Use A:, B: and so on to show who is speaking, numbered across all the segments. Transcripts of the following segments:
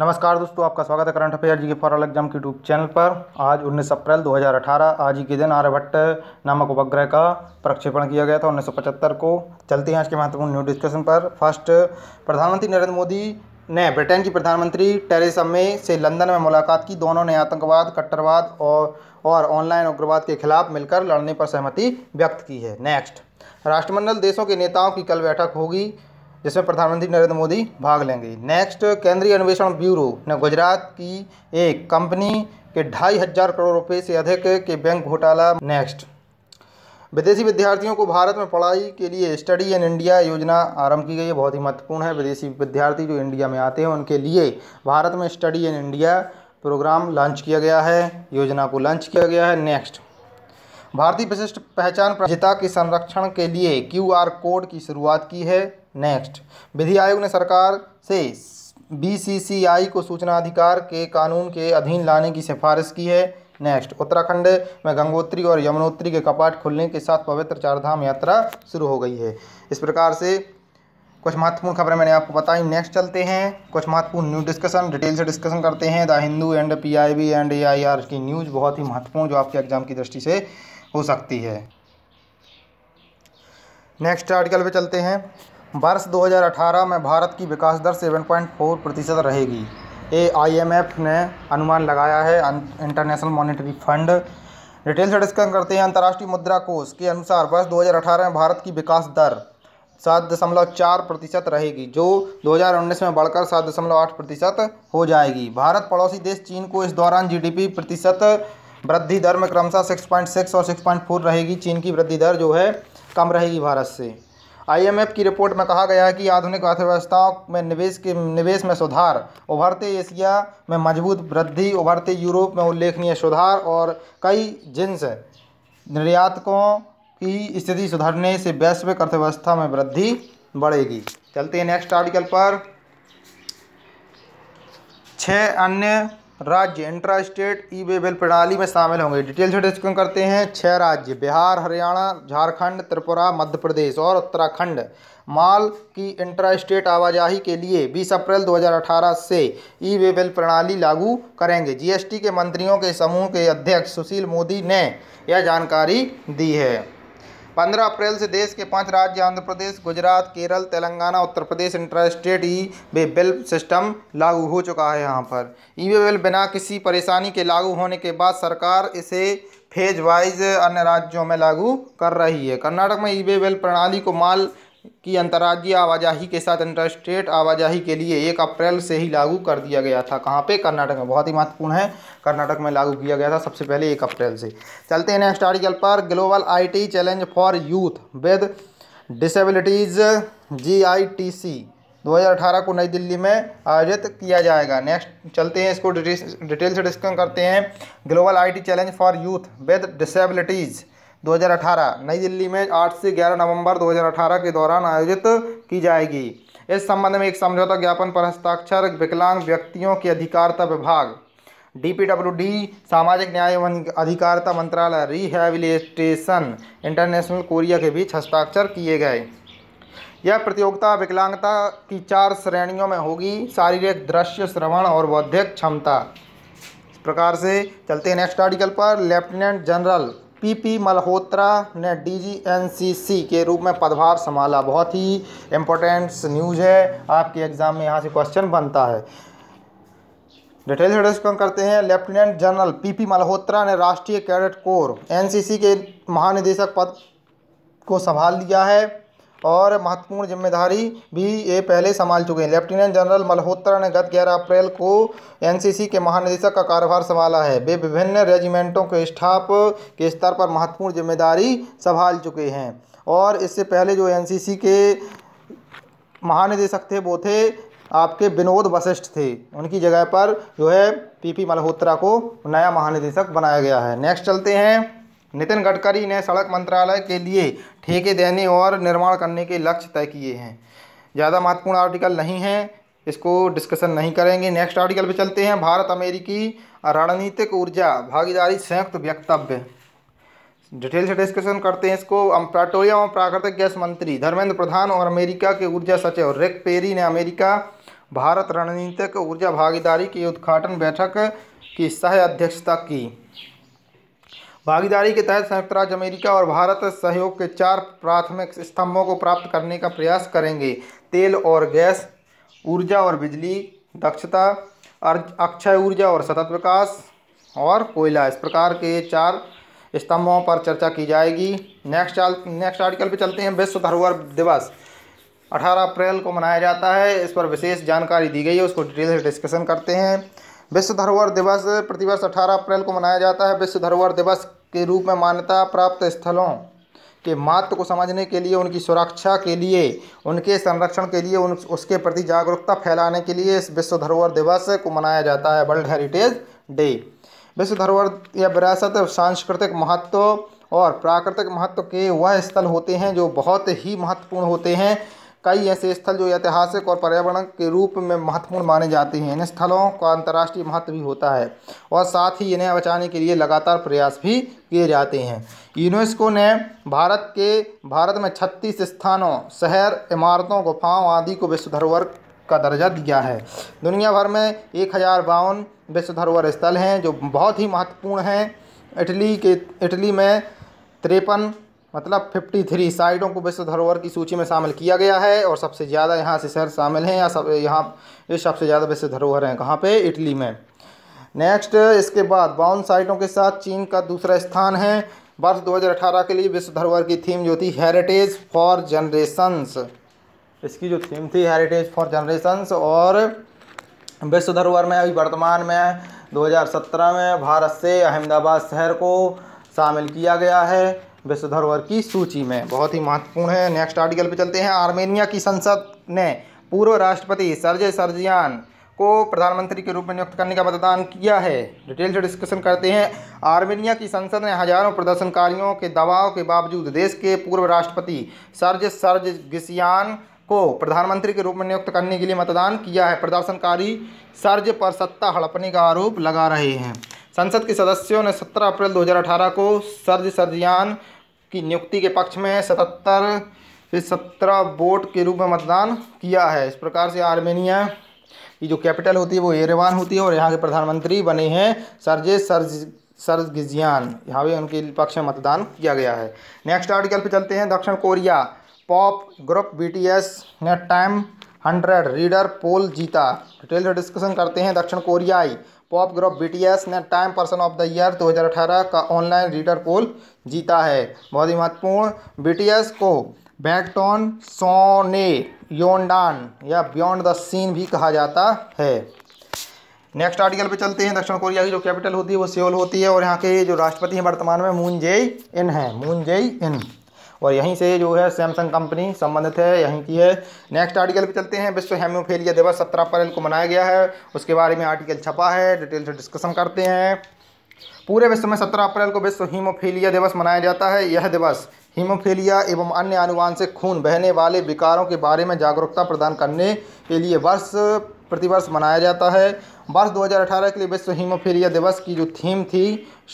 A: नमस्कार दोस्तों आपका स्वागत है current affair G K for all exam के यूट्यूब चैनल पर आज 19 अप्रैल 2018 आज ही के दिन आर्यभट्ट नामक उपग्रह का प्रक्षेपण किया गया था 1975 को चलते हैं आज के महत्वपूर्ण न्यूज डिस्कशन पर फर्स्ट प्रधानमंत्री नरेंद्र मोदी ने ब्रिटेन की प्रधानमंत्री टेरेसा मे से लंदन में मुलाकात की दोनों ने आतंकवाद कट्टरवाद और और ऑनलाइन उग्रवाद के खिलाफ मिलकर लड़ने पर सहमति व्यक्त की है नेक्स्ट राष्ट्रमंडल देशों के नेताओं की कल बैठक होगी जिसमें प्रधानमंत्री नरेंद्र मोदी भाग लेंगे नेक्स्ट केंद्रीय अन्वेषण ब्यूरो ने गुजरात की एक कंपनी के ढाई हजार करोड़ रुपए से अधिक के बैंक घोटाला नेक्स्ट विदेशी विद्यार्थियों को भारत में पढ़ाई के लिए स्टडी इन इंडिया योजना आरंभ की गई है बहुत ही महत्वपूर्ण है विदेशी विद्यार्थी जो इंडिया में आते हैं उनके लिए भारत में study in India programme launch किया गया है योजना को लॉन्च किया गया है नेक्स्ट भारतीय विशिष्ट पहचान प्रजिता के संरक्षण के लिए क्यूआर कोड की शुरुआत की है नेक्स्ट विधि आयोग ने सरकार से बीसीसीआई को सूचना अधिकार के कानून के अधीन लाने की सिफारिश की है नेक्स्ट उत्तराखंड में गंगोत्री और यमुनोत्री के कपाट खुलने के साथ पवित्र चारधाम यात्रा शुरू हो गई है इस प्रकार से कुछ महत्वपूर्ण खबरें मैंने आपको बताई नेक्स्ट चलते हैं कुछ महत्वपूर्ण न्यूज डिस्कशन डिटेल से डिस्कशन करते हैं the Hindu and P and A की न्यूज़ बहुत ही महत्वपूर्ण जो आपके एग्जाम की दृष्टि से हो सकती है नेक्स्ट आर्टिकल पे चलते हैं वर्ष 2018 में भारत की विकास दर 7.4 प्रतिशत रहेगी ए एफ ने अनुमान लगाया है अं, इंटरनेशनल मॉनेटरी फंड डिटेल से डिस्कस करते हैं अंतर्राष्ट्रीय मुद्रा कोष के अनुसार वर्ष 2018 में भारत की विकास दर सात दशमलव चार प्रतिशत रहेगी जो 2019 में बढ़कर सात दशमलव आठ प्रतिशत हो जाएगी भारत पड़ोसी देश चीन को इस दौरान जीडीपी प्रतिशत वृद्धि दर में क्रमशः 6.6 और 6.4 रहेगी चीन की वृद्धि दर जो है कम रहेगी भारत से आईएमएफ की रिपोर्ट में कहा गया है कि आधुनिक अर्थव्यवस्थाओं में निवेश के निवेश में सुधार उभरते एशिया में मजबूत वृद्धि उभरते यूरोप में उल्लेखनीय सुधार और कई जिन्स निर्यातकों की स्थिति सुधरने से वैश्विक अर्थव्यवस्था में वृद्धि बढ़ेगी चलते हैं नेक्स्ट आर्टिकल पर छः अन्य राज्य intra state e way bill प्रणाली में शामिल होंगे डिटेल से डिस्कस करते हैं छह राज्य बिहार हरियाणा झारखंड त्रिपुरा मध्य प्रदेश और उत्तराखंड माल की इंट्रा स्टेट आवाजाही के लिए 20 अप्रैल 2018 से ई वे बिल प्रणाली लागू करेंगे जीएसटी के मंत्रियों के समूह के अध्यक्ष सुशील मोदी ने यह जानकारी दी है पंद्रह अप्रैल से देश के पांच राज्य Andhra Pradesh Gujarat Kerala Telangana Uttar Pradesh interstate e way bill system लागू हो चुका है यहाँ पर ई वे बिल बिना किसी परेशानी के लागू होने के बाद सरकार इसे फेज वाइज अन्य राज्यों में लागू कर रही है कर्नाटक में ई वे बिल प्रणाली को माल की अंतर्राज्यीय आवाजाही के साथ इंटरस्टेट आवाजाही के लिए एक अप्रैल से ही लागू कर दिया गया था कहाँ पे कर्नाटक में बहुत ही महत्वपूर्ण है कर्नाटक में लागू किया गया था सबसे पहले एक अप्रैल से चलते हैं नेक्स्ट आर्टिकल पर global IT challenge for youth with disabilities G I T C 2018 को नई दिल्ली में आयोजित किया जाएगा नेक्स्ट चलते हैं इसको डिटेल से डिस्कस करते हैं global I challenge for youth with disabilities 2018 नई दिल्ली में 8 से 11 नवंबर 2018 के दौरान आयोजित की जाएगी इस संबंध में एक समझौता ज्ञापन पर हस्ताक्षर विकलांग व्यक्तियों के अधिकारिता विभाग डी सामाजिक न्याय एवं अधिकारिता मंत्रालय रिहेबिलिटेशन इंटरनेशनल कोरिया के बीच हस्ताक्षर किए गए यह प्रतियोगिता विकलांगता की चार श्रेणियों में होगी शारीरिक दृश्य श्रवण और बौद्धिक क्षमता इस प्रकार से चलते नेक्स्ट आर्टिकल पर लेफ्टिनेंट जनरल पीपी मल्होत्रा ने डीजीएनसीसी के रूप में पदभार संभाला बहुत ही इम्पोर्टेंट न्यूज़ है आपके एग्ज़ाम में यहाँ से क्वेश्चन बनता है डिटेल से डिस्कस करते हैं लेफ्टिनेंट जनरल पीपी मल्होत्रा ने राष्ट्रीय कैडेट कोर एनसीसी के महानिदेशक पद को संभाल लिया है और महत्वपूर्ण जिम्मेदारी भी ये पहले संभाल चुके हैं लेफ्टिनेंट जनरल मल्होत्रा ने गत 11 अप्रैल को एनसीसी के महानिदेशक का कार्यभार संभाला है वे विभिन्न रेजिमेंटों के स्टाफ के स्तर पर महत्वपूर्ण जिम्मेदारी संभाल चुके हैं और इससे पहले जो एनसीसी के महानिदेशक थे वो थे आपके विनोद वशिष्ठ थे उनकी जगह पर जो है पीपी मल्होत्रा को नया महानिदेशक बनाया गया है नेक्स्ट चलते हैं नितिन गडकरी ने सड़क मंत्रालय के लिए ठेके देने और निर्माण करने के लक्ष्य तय किए हैं ज़्यादा महत्वपूर्ण आर्टिकल नहीं है इसको डिस्कशन नहीं करेंगे नेक्स्ट आर्टिकल पे चलते हैं भारत अमेरिकी रणनीतिक ऊर्जा भागीदारी संयुक्त वक्तव्य डिटेल से डिस्कशन करते हैं इसको पेट्रोलियम और प्राकृतिक गैस मंत्री धर्मेंद्र प्रधान और अमेरिका के ऊर्जा सचिव रिक पेरी ने अमेरिका भारत रणनीतिक ऊर्जा भागीदारी की उद्घाटन बैठक की सह अध्यक्षता की भागीदारी के तहत संयुक्त राज्य अमेरिका और भारत सहयोग के चार प्राथमिक स्तंभों को प्राप्त करने का प्रयास करेंगे तेल और गैस ऊर्जा और बिजली दक्षता अक्षय ऊर्जा और सतत विकास और कोयला इस प्रकार के चार स्तंभों पर चर्चा की जाएगी नेक्स्ट नेक्स्ट आर्टिकल पर चलते हैं विश्व धरोहर दिवस 18 अप्रैल को मनाया जाता है इस पर विशेष जानकारी दी गई है उसको डिटेल से डिस्कशन करते हैं विश्व धरोहर दिवस प्रतिवर्ष 18 अप्रैल को मनाया जाता है विश्व धरोहर दिवस के रूप में मान्यता प्राप्त स्थलों के महत्व को समझने के लिए उनकी सुरक्षा के लिए उनके संरक्षण के लिए उन उसके प्रति जागरूकता फैलाने के लिए इस विश्व धरोहर दिवस को मनाया जाता है वर्ल्ड हेरिटेज डे विश्व धरोहर या विरासत सांस्कृतिक महत्व और प्राकृतिक महत्व के वह स्थल होते हैं जो बहुत ही महत्वपूर्ण होते हैं कई ऐसे स्थल जो ऐतिहासिक और पर्यावरण के रूप में महत्वपूर्ण माने जाते हैं इन स्थलों का अंतर्राष्ट्रीय महत्व भी होता है और साथ ही इन्हें बचाने के लिए लगातार प्रयास भी किए जाते हैं यूनेस्को ने भारत के भारत में छत्तीस स्थानों शहर इमारतों गुफाओं आदि को विश्व धरोहर का दर्जा दिया है दुनिया भर में एक हज़ार बावन विश्व धरोहर स्थल हैं जो बहुत ही महत्वपूर्ण हैं इटली के इटली में तिरपन मतलब 53 साइटों को विश्व धरोहर की सूची में शामिल किया गया है और सबसे ज़्यादा यहाँ से शहर शामिल हैं या सब यहाँ ये सबसे ज़्यादा विश्व धरोहर हैं कहाँ पे इटली में नेक्स्ट इसके बाद बावन साइटों के साथ चीन का दूसरा स्थान है वर्ष 2018 के लिए विश्व धरोहर की थीम जो थी हेरिटेज फॉर जनरेशंस इसकी जो थीम थी हेरिटेज फॉर जनरेसन्स और विश्व धरोहर में अभी वर्तमान में दो में भारत से अहमदाबाद शहर को शामिल किया गया है विश्व धरोहर की सूची में बहुत ही महत्वपूर्ण है नेक्स्ट आर्टिकल पे चलते हैं आर्मेनिया की संसद ने पूर्व राष्ट्रपति सरजे सर्जियान को प्रधानमंत्री के रूप में नियुक्त करने का मतदान किया है डिटेल से डिस्कशन करते हैं आर्मेनिया की संसद ने हजारों प्रदर्शनकारियों के दबाव के बावजूद देश के पूर्व राष्ट्रपति सर्ज सरज गिसियान को प्रधानमंत्री के रूप में नियुक्त करने के लिए मतदान किया है प्रदर्शनकारी सर्ज पर सत्ता हड़पने का आरोप लगा रहे हैं संसद के सदस्यों ने 17 अप्रैल 2018 को सर्ज सर्जियान की नियुक्ति के पक्ष में सतहत्तर से सत्रह वोट के रूप में मतदान किया है इस प्रकार से आर्मेनिया की जो कैपिटल होती है वो एरेवान होती है और यहाँ के प्रधानमंत्री बने हैं सरजे सर्ज सर्जियान यहाँ भी उनके पक्ष में मतदान किया गया है नेक्स्ट आर्टिकल पे चलते हैं दक्षिण कोरिया पॉप ग्रुप बीटीएस ने टाइम हंड्रेड रीडर पोल जीता डिटेल से डिस्कशन करते हैं दक्षिण कोरियाई पॉप ग्रुप बीटीएस ने Time person of the year 2018 का ऑनलाइन रीडर पोल जीता है बहुत ही महत्वपूर्ण बीटीएस को बैकटॉन सोने योनडान या बियॉन्ड द सीन भी कहा जाता है नेक्स्ट आर्टिकल पे चलते हैं दक्षिण कोरिया की जो कैपिटल होती है वो सियोल होती है और यहाँ के जो राष्ट्रपति हैं वर्तमान में मून जेई इन है मून जेई इन और यहीं से जो है सैमसंग कंपनी संबंधित है यहीं की है नेक्स्ट आर्टिकल पे चलते हैं विश्व हेमोफेलिया दिवस सत्रह अप्रैल को मनाया गया है उसके बारे में आर्टिकल छपा है डिटेल से डिस्कशन करते हैं पूरे विश्व में सत्रह अप्रैल को विश्व हीमोफीलिया दिवस मनाया जाता है यह दिवस हीमोफीलिया एवं अन्य अनुवांशिक खून बहने वाले विकारों के बारे में जागरूकता प्रदान करने के लिए वर्ष प्रतिवर्ष मनाया जाता है वर्ष 2018 के लिए विश्व हीमोफीलिया दिवस की जो थीम थी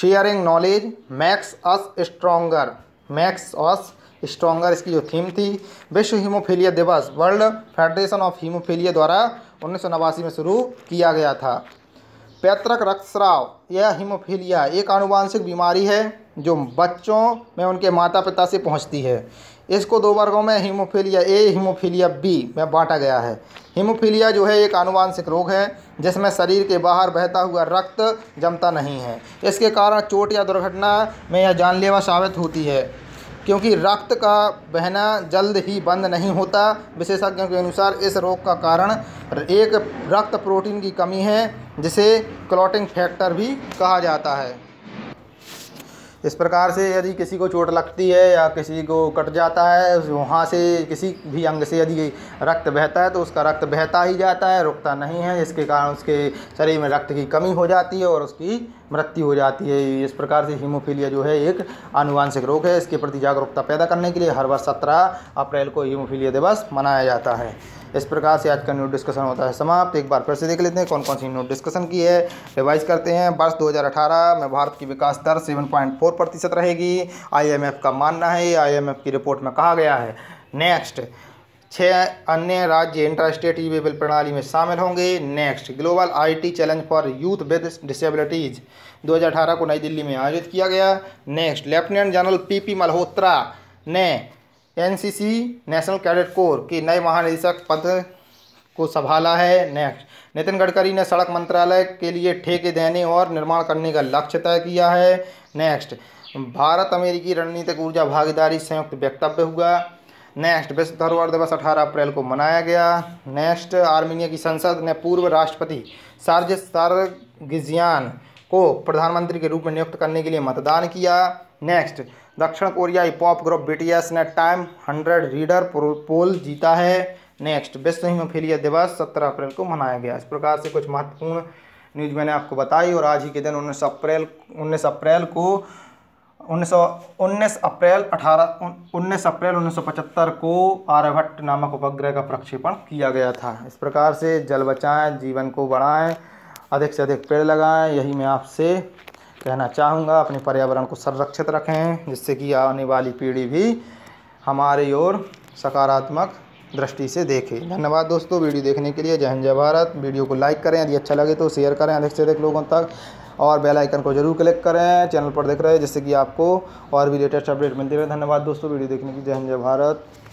A: sharing knowledge makes us stronger makes us stronger इसकी जो थीम थी विश्व हीमोफीलिया दिवस वर्ल्ड फेडरेशन ऑफ हीमोफीलिया द्वारा उन्नीस में शुरू किया गया था पैतृक रक्तस्राव यह हीमोफीलिया एक आनुवांशिक बीमारी है जो बच्चों में उनके माता पिता से पहुंचती है इसको दो वर्गों में हीमोफीलिया ए हीमोफीलिया बी में बांटा गया है हीमोफीलिया जो है एक आनुवांशिक रोग है जिसमें शरीर के बाहर बहता हुआ रक्त जमता नहीं है इसके कारण चोट या दुर्घटना में यह जानलेवा साबित होती है क्योंकि रक्त का बहना जल्द ही बंद नहीं होता विशेषज्ञों के अनुसार इस रोग का कारण एक रक्त प्रोटीन की कमी है जिसे क्लॉटिंग फैक्टर भी कहा जाता है इस प्रकार से यदि किसी को चोट लगती है या किसी को कट जाता है वहाँ से किसी भी अंग से यदि रक्त बहता है तो उसका रक्त बहता ही जाता है रुकता नहीं है इसके कारण उसके शरीर में रक्त की कमी हो जाती है और उसकी मृत्यु हो जाती है इस प्रकार से हीमोफीलिया जो है एक आनुवांशिक रोग है इसके प्रति जागरूकता पैदा करने के लिए हर वर्ष सत्रह अप्रैल को हीमोफीलिया दिवस मनाया जाता है इस प्रकार से आज का न्यूट डिस्कशन होता है समाप्त एक बार फिर से देख लेते हैं कौन कौन सी न्यूट डिस्कशन की है रिवाइज करते हैं वर्ष 2018 में भारत की विकास दर 7.4 प्रतिशत रहेगी आईएमएफ का मानना है आईएमएफ की रिपोर्ट में कहा गया है नेक्स्ट छः अन्य राज्य इंटर स्टेट ई वेबल प्रणाली में शामिल होंगे next global IT challenge for youth with disabilities 2018 को नई दिल्ली में आयोजित किया गया next lieutenant general PP Malhotra ने एनसीसी नेशनल कैडेट कोर के नए महानिदेशक पद को संभाला है नेक्स्ट नितिन गडकरी ने सड़क मंत्रालय के लिए ठेके देने और निर्माण करने का लक्ष्य तय किया है नेक्स्ट भारत अमेरिकी रणनीतिक ऊर्जा भागीदारी संयुक्त वक्तव्य हुआ नेक्स्ट विश्व धरोहर दिवस 18 अप्रैल को मनाया गया नेक्स्ट आर्मीनिया की संसद ने पूर्व राष्ट्रपति सार्ज सार्गिजियान को प्रधानमंत्री के रूप में नियुक्त करने के लिए मतदान किया नेक्स्ट दक्षिण कोरियाई पॉप ग्रुप बीटीएस ने टाइम हंड्रेड रीडर पोल जीता है नेक्स्ट विश्व हिमोफीलिया दिवस सत्रह अप्रैल को मनाया गया इस प्रकार से कुछ महत्वपूर्ण न्यूज मैंने आपको बताई और आज ही के दिन उन्नीस अप्रैल उन्नीस अप्रैल को उन्नीस उन्नीस अप्रैल अठारह उन्नीस अप्रैल उन्नीस सौ पचहत्तर को आर्यभट्ट नामक उपग्रह का प्रक्षेपण किया गया था इस प्रकार से जल बचाएं जीवन को बढ़ाएं अधिक से अधिक पेड़ लगाएं यही मैं आपसे कहना चाहूँगा अपने पर्यावरण को संरक्षित रखें जिससे कि आने वाली पीढ़ी भी हमारे ओर सकारात्मक दृष्टि से देखे धन्यवाद दोस्तों वीडियो देखने के लिए जय हिंद जय भारत वीडियो को लाइक करें यदि अच्छा लगे तो शेयर करें अधिक से अधिक लोगों तक और बेल आइकन को जरूर क्लिक करें चैनल पर देख रहे हैं जिससे कि आपको और भी लेटेस्ट अपडेट मिलते रहे धन्यवाद दोस्तों वीडियो देखने के लिए जय हिंद जय भारत